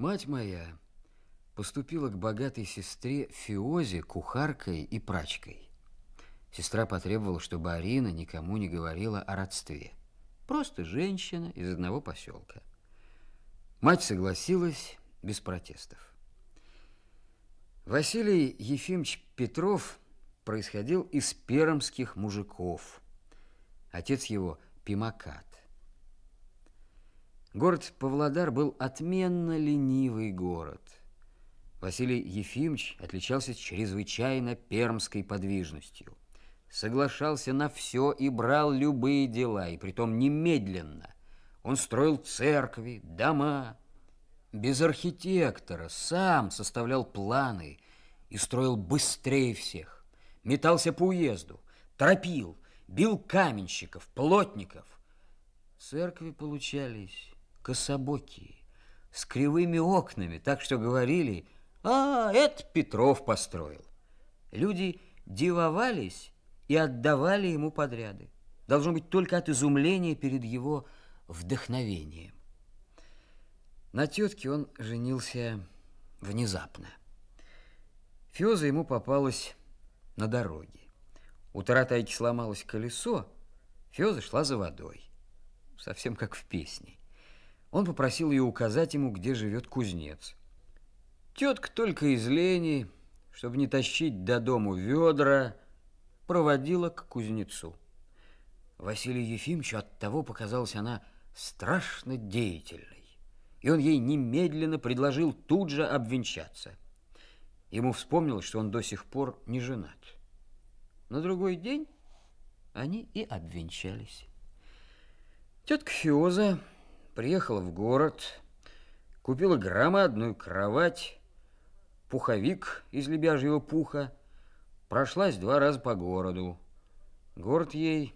Мать моя поступила к богатой сестре Фиозе кухаркой и прачкой. Сестра потребовала, чтобы Арина никому не говорила о родстве. Просто женщина из одного поселка. Мать согласилась без протестов. Василий Ефимович Петров происходил из пермских мужиков. Отец его – Пимакат. Город Павлодар был отменно ленивый город. Василий Ефимович отличался чрезвычайно пермской подвижностью. Соглашался на все и брал любые дела, и притом немедленно. Он строил церкви, дома. Без архитектора сам составлял планы и строил быстрее всех. Метался по уезду, торопил, бил каменщиков, плотников. Церкви получались кособокие, с кривыми окнами, так что говорили, а, это Петров построил. Люди дивовались и отдавали ему подряды. Должно быть только от изумления перед его вдохновением. На тетке он женился внезапно. Фёза ему попалась на дороге. У таратайки сломалось колесо, Фёза шла за водой. Совсем как в песне он попросил ее указать ему, где живет кузнец. Тетка только из лени, чтобы не тащить до дому ведра, проводила к кузнецу. Василию Ефимовичу от того показалась она страшно деятельной, и он ей немедленно предложил тут же обвенчаться. Ему вспомнилось, что он до сих пор не женат. На другой день они и обвенчались. Тетка Фиоза приехала в город, купила громадную кровать, пуховик из лебяжьего пуха, прошлась два раза по городу. Город ей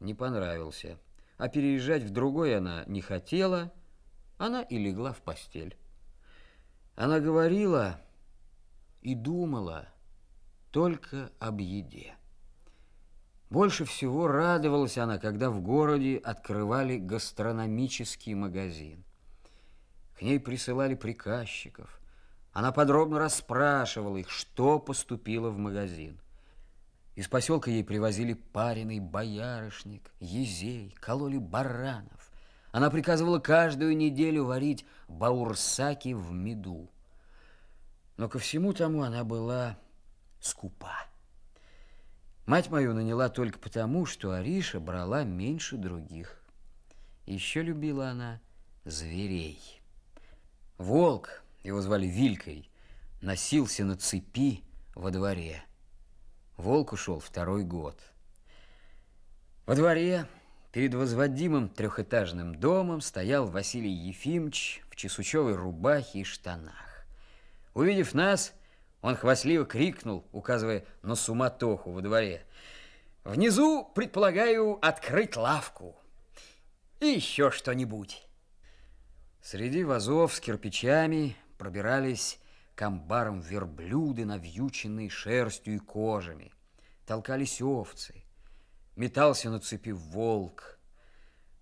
не понравился, а переезжать в другой она не хотела, она и легла в постель. Она говорила и думала только об еде. Больше всего радовалась она, когда в городе открывали гастрономический магазин. К ней присылали приказчиков. Она подробно расспрашивала их, что поступило в магазин. Из поселка ей привозили пареный боярышник, езей, кололи баранов. Она приказывала каждую неделю варить баурсаки в меду. Но ко всему тому она была скупа. Мать мою наняла только потому, что Ариша брала меньше других. Еще любила она зверей. Волк, его звали Вилькой, носился на цепи во дворе. Волк ушел второй год. Во дворе перед возводимым трехэтажным домом стоял Василий Ефимович в чесучевой рубахе и штанах. Увидев нас, он хвастливо крикнул, указывая на суматоху во дворе. «Внизу, предполагаю, открыть лавку. И еще что-нибудь». Среди вазов с кирпичами пробирались камбаром верблюды, навьюченные шерстью и кожами. Толкались овцы. Метался на цепи волк.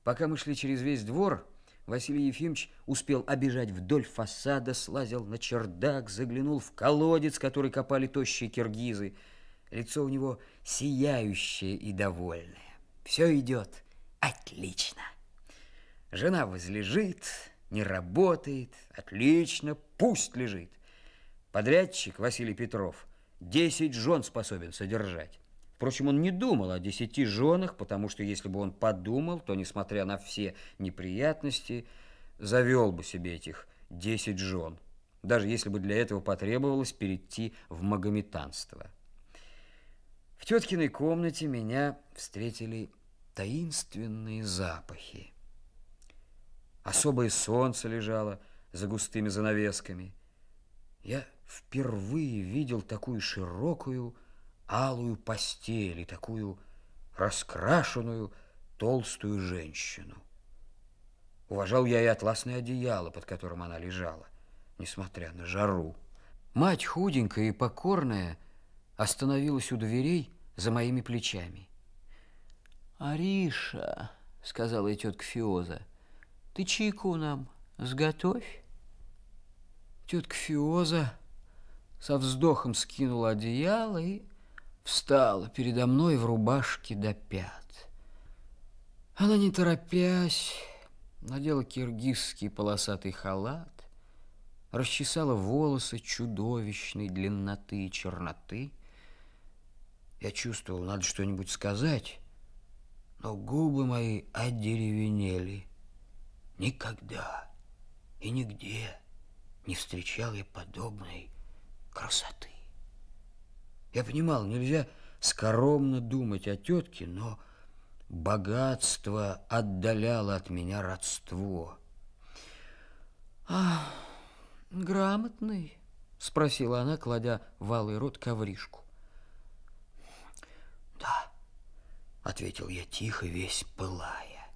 Пока мы шли через весь двор, Василий Ефимович успел обежать вдоль фасада, слазил на чердак, заглянул в колодец, который копали тощие киргизы. Лицо у него сияющее и довольное. Все идет отлично. Жена возлежит, не работает, отлично, пусть лежит. Подрядчик Василий Петров десять жен способен содержать. Впрочем, он не думал о десяти женах, потому что если бы он подумал, то, несмотря на все неприятности, завел бы себе этих десять жен, даже если бы для этого потребовалось перейти в магометанство. В теткиной комнате меня встретили таинственные запахи. Особое солнце лежало за густыми занавесками. Я впервые видел такую широкую алую постель и такую раскрашенную толстую женщину. Уважал я и атласное одеяло, под которым она лежала, несмотря на жару. Мать худенькая и покорная остановилась у дверей за моими плечами. «Ариша», — сказала и тетка Фиоза, — «ты чайку нам сготовь». Тетка Фиоза со вздохом скинула одеяло и встала передо мной в рубашке до пят. Она, не торопясь, надела киргизский полосатый халат, расчесала волосы чудовищной длинноты и черноты. Я чувствовал, надо что-нибудь сказать, но губы мои одеревенели. Никогда и нигде не встречал я подобной красоты. Я понимал, нельзя скромно думать о тетке, но богатство отдаляло от меня родство. «А, грамотный?» – спросила она, кладя валый рот ковришку. «Да», – ответил я тихо, весь пылая.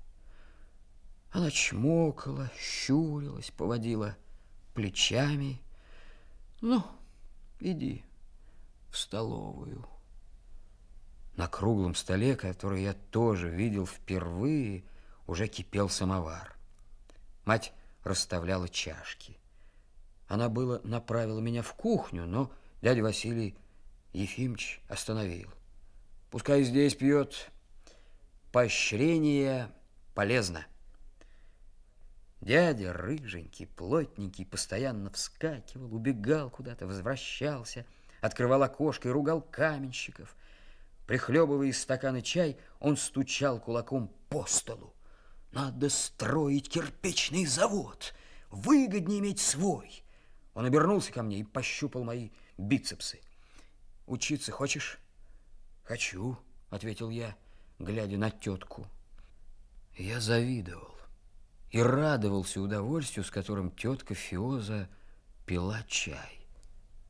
Она чмокала, щурилась, поводила плечами. «Ну, иди» в столовую. На круглом столе, который я тоже видел впервые, уже кипел самовар. Мать расставляла чашки. Она было направила меня в кухню, но дядя Василий Ефимович остановил. Пускай здесь пьет. Поощрение полезно. Дядя рыженький, плотненький, постоянно вскакивал, убегал куда-то, возвращался – открывал окошко и ругал каменщиков. Прихлебывая из стакана чай, он стучал кулаком по столу. «Надо строить кирпичный завод! Выгоднее иметь свой!» Он обернулся ко мне и пощупал мои бицепсы. «Учиться хочешь?» «Хочу», — ответил я, глядя на тетку. Я завидовал и радовался удовольствию, с которым тетка Фиоза пила чай.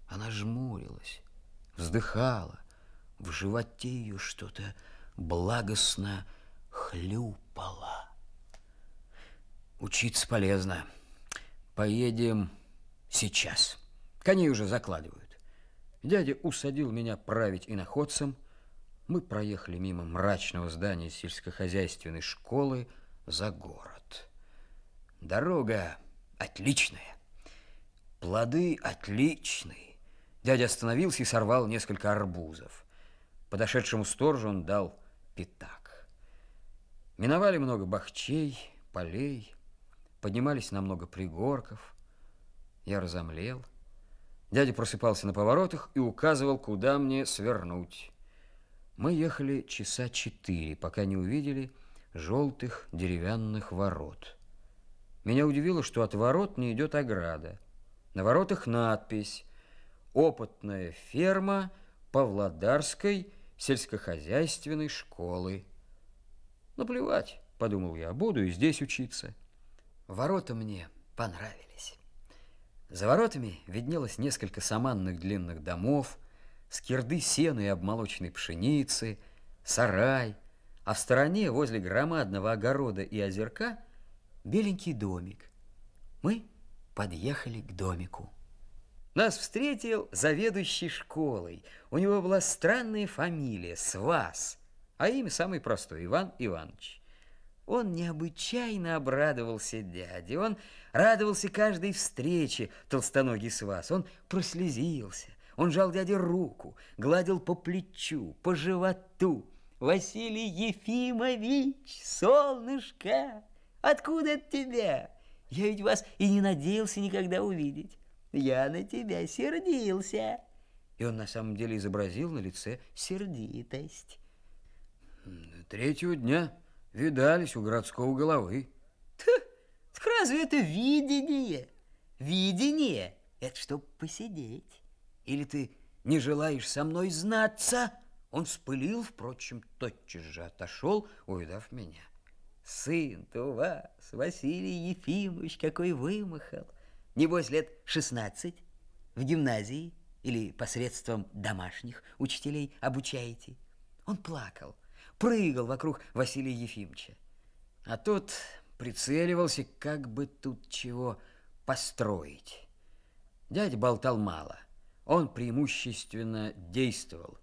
Она жмурилась, вздыхала, в животе ее что-то благостно хлюпало. Учиться полезно. Поедем сейчас. Коней уже закладывают. Дядя усадил меня править иноходцем. Мы проехали мимо мрачного здания сельскохозяйственной школы за город. Дорога отличная. Плоды отличные. Дядя остановился и сорвал несколько арбузов. Подошедшему сторожу он дал пятак. Миновали много бахчей, полей, поднимались на много пригорков. Я разомлел. Дядя просыпался на поворотах и указывал, куда мне свернуть. Мы ехали часа четыре, пока не увидели желтых деревянных ворот. Меня удивило, что от ворот не идет ограда. На воротах надпись – опытная ферма Павлодарской сельскохозяйственной школы. Наплевать, подумал я, буду и здесь учиться. Ворота мне понравились. За воротами виднелось несколько саманных длинных домов, скирды сена и обмолоченной пшеницы, сарай, а в стороне, возле громадного огорода и озерка, беленький домик. Мы подъехали к домику. Нас встретил заведующий школой. У него была странная фамилия – Свас, а имя самый простой – Иван Иванович. Он необычайно обрадовался дяде. Он радовался каждой встрече, толстоногий Свас. Он прослезился. Он жал дяде руку, гладил по плечу, по животу. «Василий Ефимович, солнышко, откуда от тебя? Я ведь вас и не надеялся никогда увидеть» я на тебя сердился. И он на самом деле изобразил на лице сердитость. Третьего дня видались у городского головы. Тьфу, разве это видение? Видение – это чтоб посидеть. Или ты не желаешь со мной знаться? Он вспылил, впрочем, тотчас же отошел, увидав меня. Сын-то у вас, Василий Ефимович, какой вымахал. Небось, лет 16 в гимназии или посредством домашних учителей обучаете. Он плакал, прыгал вокруг Василия Ефимовича. А тот прицеливался, как бы тут чего построить. Дядя болтал мало. Он преимущественно действовал.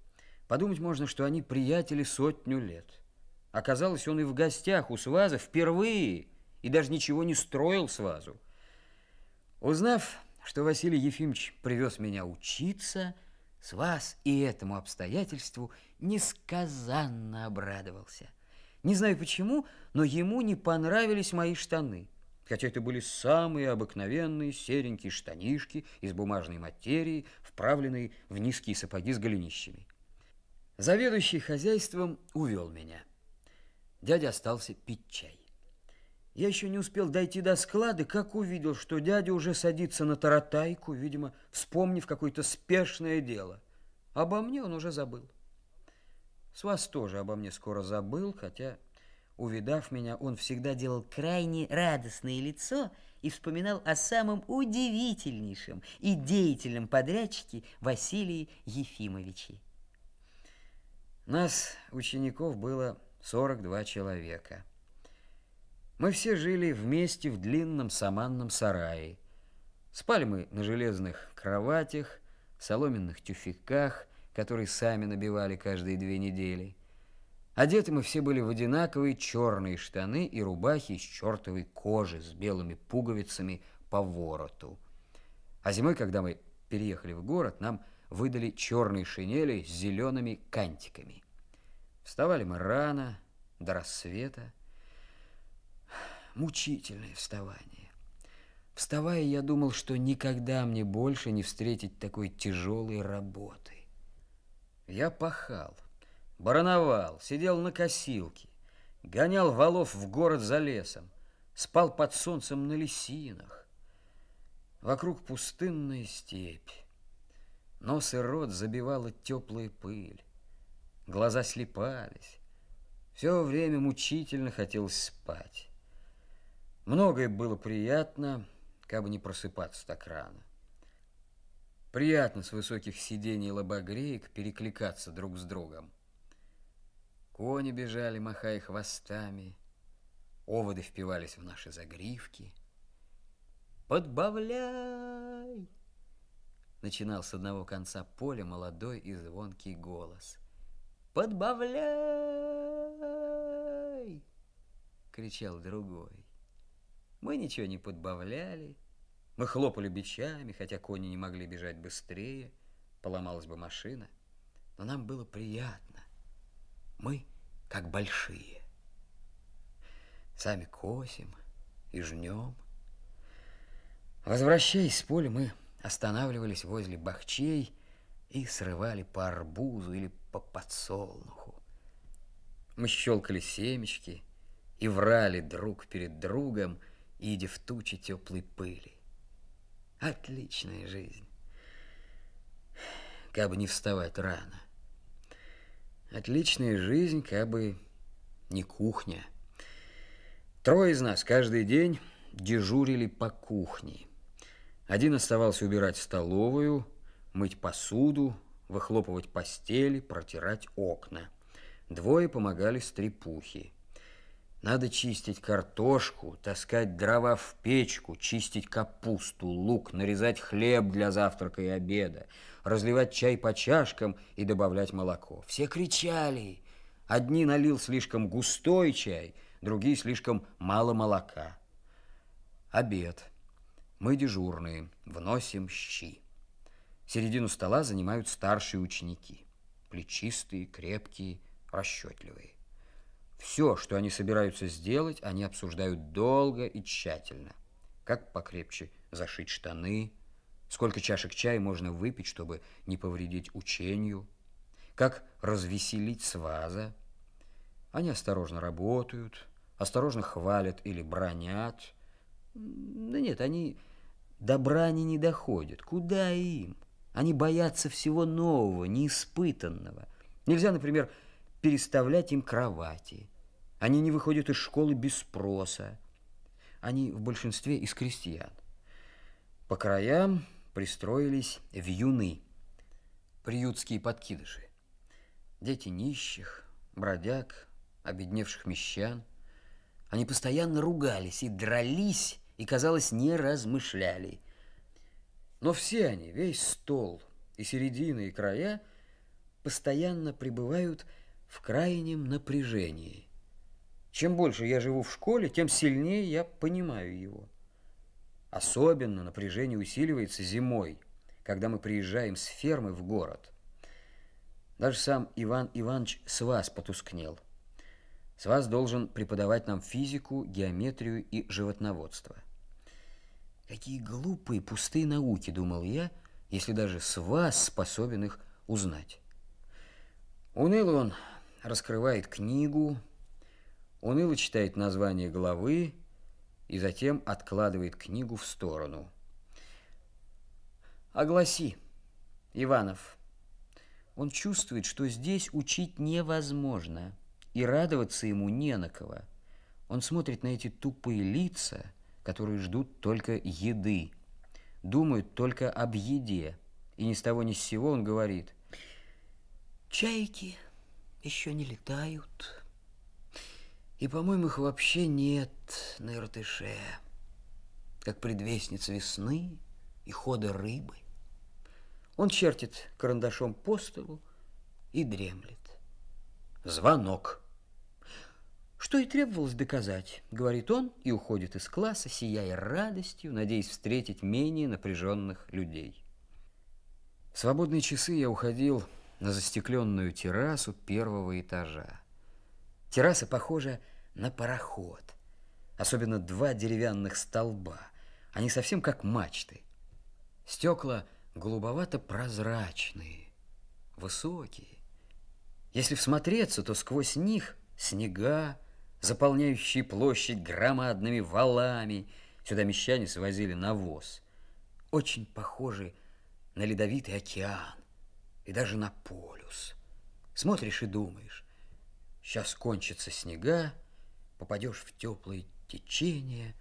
Подумать можно, что они приятели сотню лет. Оказалось, он и в гостях у Сваза впервые, и даже ничего не строил Свазу. Узнав, что Василий Ефимович привез меня учиться, с вас и этому обстоятельству несказанно обрадовался. Не знаю почему, но ему не понравились мои штаны, хотя это были самые обыкновенные серенькие штанишки из бумажной материи, вправленные в низкие сапоги с голенищами. Заведующий хозяйством увел меня. Дядя остался пить чай. Я еще не успел дойти до склада, как увидел, что дядя уже садится на таратайку, видимо, вспомнив какое-то спешное дело. Обо мне он уже забыл. С вас тоже обо мне скоро забыл, хотя, увидав меня, он всегда делал крайне радостное лицо и вспоминал о самом удивительнейшем и деятельном подрядчике Василии Ефимовиче. Нас, учеников, было 42 человека – мы все жили вместе в длинном саманном сарае. Спали мы на железных кроватях, соломенных тюфяках, которые сами набивали каждые две недели. Одеты мы все были в одинаковые черные штаны и рубахи из чертовой кожи с белыми пуговицами по вороту. А зимой, когда мы переехали в город, нам выдали черные шинели с зелеными кантиками. Вставали мы рано, до рассвета, мучительное вставание. Вставая, я думал, что никогда мне больше не встретить такой тяжелой работы. Я пахал, барановал, сидел на косилке, гонял валов в город за лесом, спал под солнцем на лисинах. Вокруг пустынная степь. Нос и рот забивала теплая пыль. Глаза слепались. Все время мучительно хотелось спать. Многое было приятно, как бы не просыпаться так рано. Приятно с высоких сидений лобогреек перекликаться друг с другом. Кони бежали, махая хвостами, оводы впивались в наши загривки. «Подбавляй!» Начинал с одного конца поля молодой и звонкий голос. «Подбавляй!» — кричал другой. Мы ничего не подбавляли. Мы хлопали бичами, хотя кони не могли бежать быстрее, поломалась бы машина. Но нам было приятно. Мы как большие. Сами косим и жнем. Возвращаясь с поля, мы останавливались возле бахчей и срывали по арбузу или по подсолнуху. Мы щелкали семечки и врали друг перед другом – иди в тучи теплой пыли. Отличная жизнь. как бы не вставать рано. Отличная жизнь, как бы не кухня. Трое из нас каждый день дежурили по кухне. Один оставался убирать столовую, мыть посуду, выхлопывать постели, протирать окна. Двое помогали стрепухи. Надо чистить картошку, таскать дрова в печку, чистить капусту, лук, нарезать хлеб для завтрака и обеда, разливать чай по чашкам и добавлять молоко. Все кричали. Одни налил слишком густой чай, другие слишком мало молока. Обед. Мы дежурные, вносим щи. Середину стола занимают старшие ученики. Плечистые, крепкие, расчетливые. Все, что они собираются сделать, они обсуждают долго и тщательно. Как покрепче зашить штаны, сколько чашек чая можно выпить, чтобы не повредить учению, как развеселить сваза. Они осторожно работают, осторожно хвалят или бронят. Да нет, они до брани не доходят. Куда им? Они боятся всего нового, неиспытанного. Нельзя, например, переставлять им кровати – они не выходят из школы без спроса. Они в большинстве из крестьян. По краям пристроились в юны приютские подкидыши. Дети нищих, бродяг, обедневших мещан. Они постоянно ругались и дрались, и, казалось, не размышляли. Но все они, весь стол, и середины, и края, постоянно пребывают в крайнем напряжении. Чем больше я живу в школе, тем сильнее я понимаю его. Особенно напряжение усиливается зимой, когда мы приезжаем с фермы в город. Даже сам Иван Иванович с вас потускнел. С вас должен преподавать нам физику, геометрию и животноводство. Какие глупые, пустые науки, думал я, если даже с вас способен их узнать. Уныл он, раскрывает книгу, уныло читает название главы и затем откладывает книгу в сторону. «Огласи, Иванов!» Он чувствует, что здесь учить невозможно, и радоваться ему не на кого. Он смотрит на эти тупые лица, которые ждут только еды, думают только об еде. И ни с того ни с сего он говорит. «Чайки еще не летают». И, по-моему, их вообще нет на Иртыше, как предвестниц весны и хода рыбы. Он чертит карандашом по столу и дремлет. Звонок. Что и требовалось доказать, говорит он и уходит из класса, сияя радостью, надеясь встретить менее напряженных людей. В свободные часы я уходил на застекленную террасу первого этажа. Терраса похожа на на пароход. Особенно два деревянных столба. Они совсем как мачты. Стекла голубовато-прозрачные, высокие. Если всмотреться, то сквозь них снега, заполняющие площадь громадными валами. Сюда мещане свозили навоз. Очень похожи на ледовитый океан и даже на полюс. Смотришь и думаешь, сейчас кончатся снега, попадешь в теплое течение,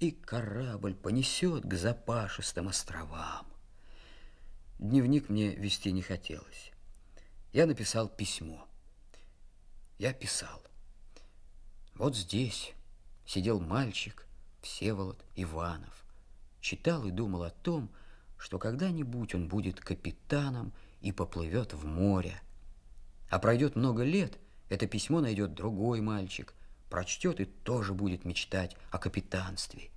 и корабль понесет к запашистым островам. Дневник мне вести не хотелось. Я написал письмо. Я писал. Вот здесь сидел мальчик Всеволод Иванов. Читал и думал о том, что когда-нибудь он будет капитаном и поплывет в море. А пройдет много лет, это письмо найдет другой мальчик, прочтет и тоже будет мечтать о капитанстве.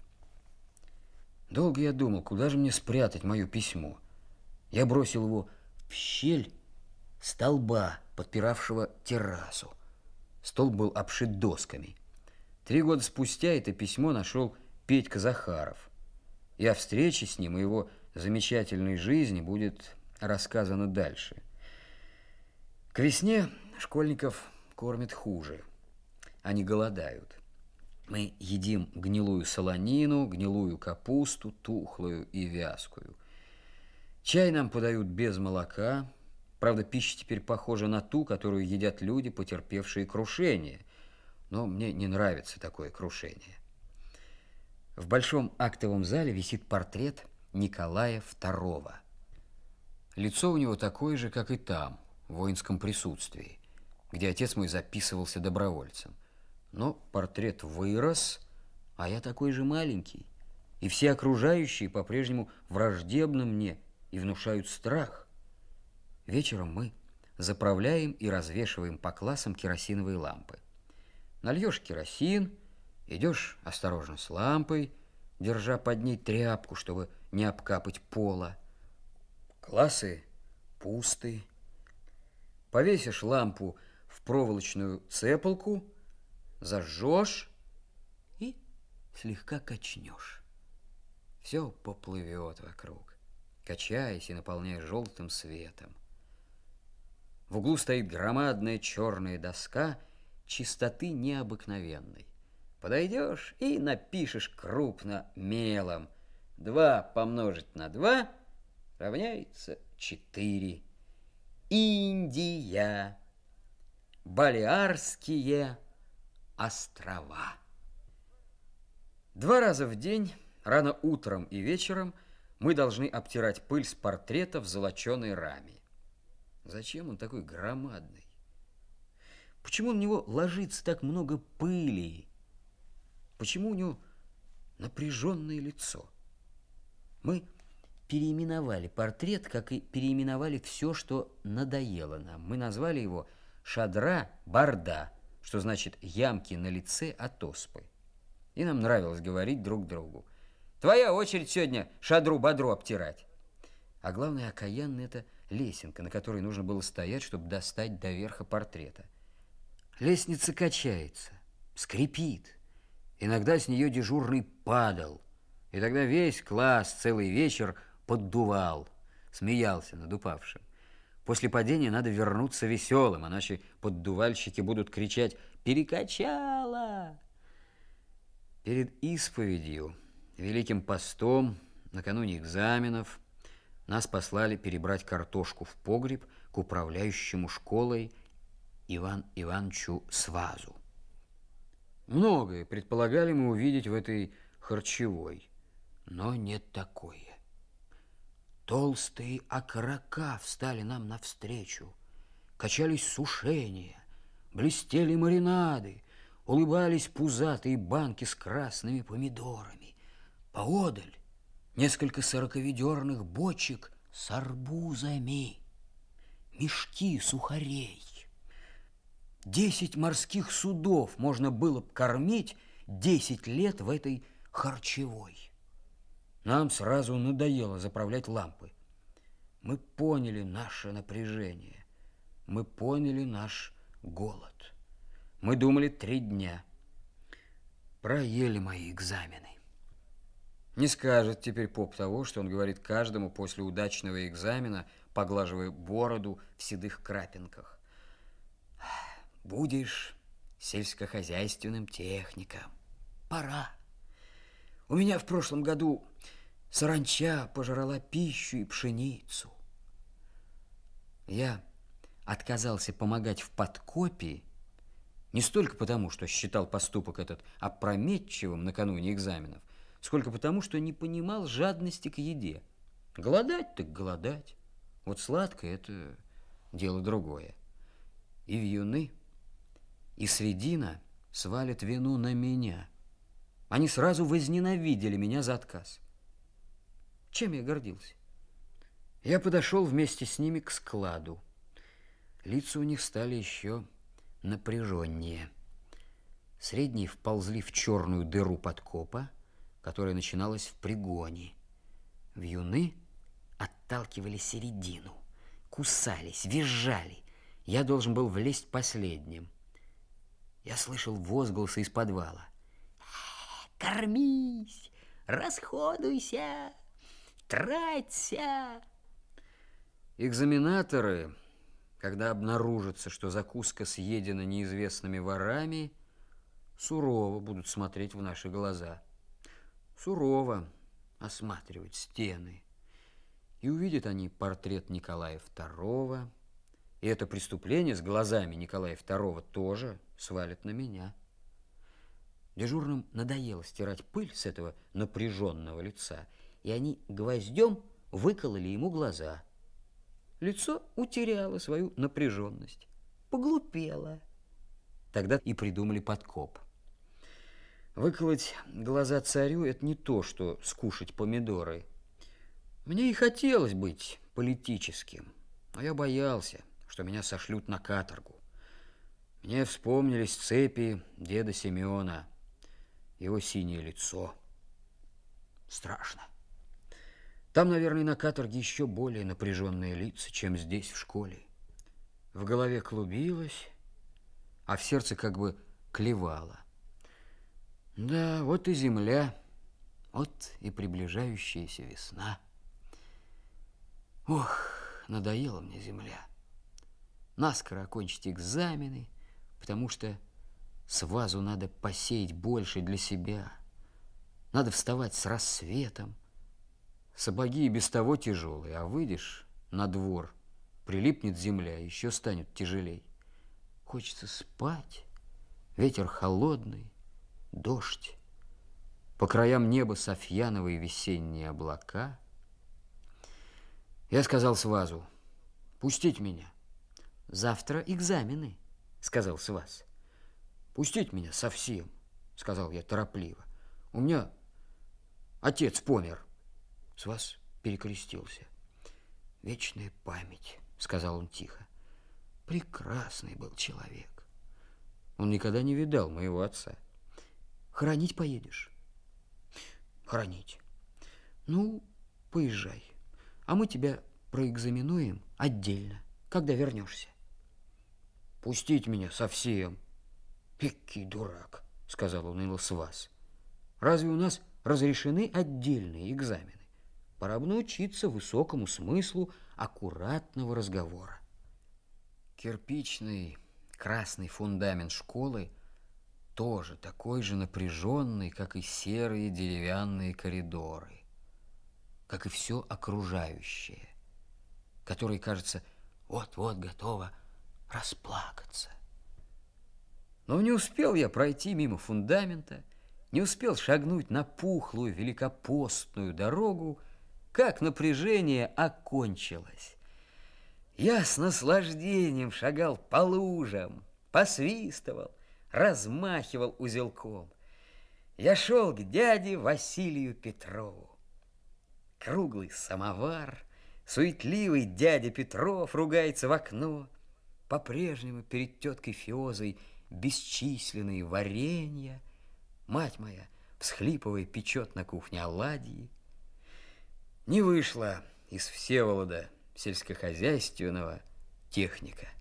Долго я думал, куда же мне спрятать мое письмо. Я бросил его в щель столба, подпиравшего террасу. Столб был обшит досками. Три года спустя это письмо нашел Петька Захаров. И о встрече с ним и его замечательной жизни будет рассказано дальше. К весне школьников кормят хуже – они голодают. Мы едим гнилую солонину, гнилую капусту, тухлую и вязкую. Чай нам подают без молока. Правда, пища теперь похожа на ту, которую едят люди, потерпевшие крушение. Но мне не нравится такое крушение. В большом актовом зале висит портрет Николая II. Лицо у него такое же, как и там, в воинском присутствии, где отец мой записывался добровольцем. Но портрет вырос, а я такой же маленький. И все окружающие по-прежнему враждебны мне и внушают страх. Вечером мы заправляем и развешиваем по классам керосиновые лампы. Нальешь керосин, идешь осторожно с лампой, держа под ней тряпку, чтобы не обкапать пола. Классы пусты. Повесишь лампу в проволочную цепалку – зажжешь и слегка качнешь. Все поплывет вокруг, качаясь и наполняя желтым светом. В углу стоит громадная черная доска чистоты необыкновенной. Подойдешь и напишешь крупно мелом. 2 помножить на 2 равняется 4. Индия. Балиарские острова. Два раза в день, рано утром и вечером, мы должны обтирать пыль с портрета в золоченой раме. Зачем он такой громадный? Почему на него ложится так много пыли? Почему у него напряженное лицо? Мы переименовали портрет, как и переименовали все, что надоело нам. Мы назвали его «Шадра Барда», что значит ямки на лице от оспы. И нам нравилось говорить друг другу. Твоя очередь сегодня шадру-бодру обтирать. А главное, окаянная это лесенка, на которой нужно было стоять, чтобы достать до верха портрета. Лестница качается, скрипит. Иногда с нее дежурный падал. И тогда весь класс целый вечер поддувал, смеялся над упавшим. После падения надо вернуться веселым, иначе поддувальщики будут кричать «Перекачало!». Перед исповедью, великим постом, накануне экзаменов нас послали перебрать картошку в погреб к управляющему школой Иван Ивановичу Свазу. Многое предполагали мы увидеть в этой харчевой, но не такое. Толстые окорока встали нам навстречу, качались сушения, блестели маринады, улыбались пузатые банки с красными помидорами. Поодаль несколько сороковедерных бочек с арбузами, мешки сухарей. Десять морских судов можно было бы кормить десять лет в этой харчевой. Нам сразу надоело заправлять лампы. Мы поняли наше напряжение. Мы поняли наш голод. Мы думали три дня. Проели мои экзамены. Не скажет теперь поп того, что он говорит каждому после удачного экзамена, поглаживая бороду в седых крапинках. Будешь сельскохозяйственным техником. Пора. У меня в прошлом году саранча пожрала пищу и пшеницу. Я отказался помогать в подкопе не столько потому, что считал поступок этот опрометчивым накануне экзаменов, сколько потому, что не понимал жадности к еде. Голодать так голодать. Вот сладкое – это дело другое. И вьюны, и средина свалят вину на меня – они сразу возненавидели меня за отказ. Чем я гордился? Я подошел вместе с ними к складу. Лица у них стали еще напряженнее. Средние вползли в черную дыру подкопа, которая начиналась в пригоне. Вьюны отталкивали середину, кусались, визжали. Я должен был влезть последним. Я слышал возгласы из подвала кормись, расходуйся, траться. Экзаменаторы, когда обнаружится, что закуска съедена неизвестными ворами, сурово будут смотреть в наши глаза. Сурово осматривать стены. И увидят они портрет Николая II, и это преступление с глазами Николая II тоже свалит на меня. Дежурным надоело стирать пыль с этого напряженного лица, и они гвоздем выкололи ему глаза. Лицо утеряло свою напряженность, поглупело. Тогда и придумали подкоп. Выколоть глаза царю – это не то, что скушать помидоры. Мне и хотелось быть политическим, но я боялся, что меня сошлют на каторгу. Мне вспомнились цепи деда Семёна его синее лицо. Страшно. Там, наверное, на каторге еще более напряженные лица, чем здесь, в школе. В голове клубилось, а в сердце как бы клевало. Да, вот и земля, вот и приближающаяся весна. Ох, надоела мне земля. Наскоро окончить экзамены, потому что Свазу надо посеять больше для себя. Надо вставать с рассветом. Сапоги и без того тяжелые, а выйдешь на двор, прилипнет земля, еще станет тяжелей. Хочется спать, ветер холодный, дождь. По краям неба софьяновые весенние облака. Я сказал Свазу, пустить меня. Завтра экзамены, сказал Сваз. Пустить меня совсем, сказал я торопливо. У меня отец помер. С вас перекрестился. Вечная память, сказал он тихо. Прекрасный был человек. Он никогда не видал моего отца. Хранить поедешь? Хранить. Ну, поезжай. А мы тебя проэкзаменуем отдельно, когда вернешься. Пустить меня совсем, «Экий дурак», — сказал он с вас. «Разве у нас разрешены отдельные экзамены? Пора бы научиться высокому смыслу аккуратного разговора». Кирпичный красный фундамент школы тоже такой же напряженный, как и серые деревянные коридоры, как и все окружающее, которое кажется, вот-вот готово расплакаться. Но не успел я пройти мимо фундамента, не успел шагнуть на пухлую великопостную дорогу, как напряжение окончилось. Я с наслаждением шагал по лужам, посвистывал, размахивал узелком. Я шел к дяде Василию Петрову. Круглый самовар, суетливый дядя Петров ругается в окно. По-прежнему перед теткой Фиозой – бесчисленные варенья. Мать моя, всхлипывая, печет на кухне оладьи. Не вышла из Всеволода сельскохозяйственного техника.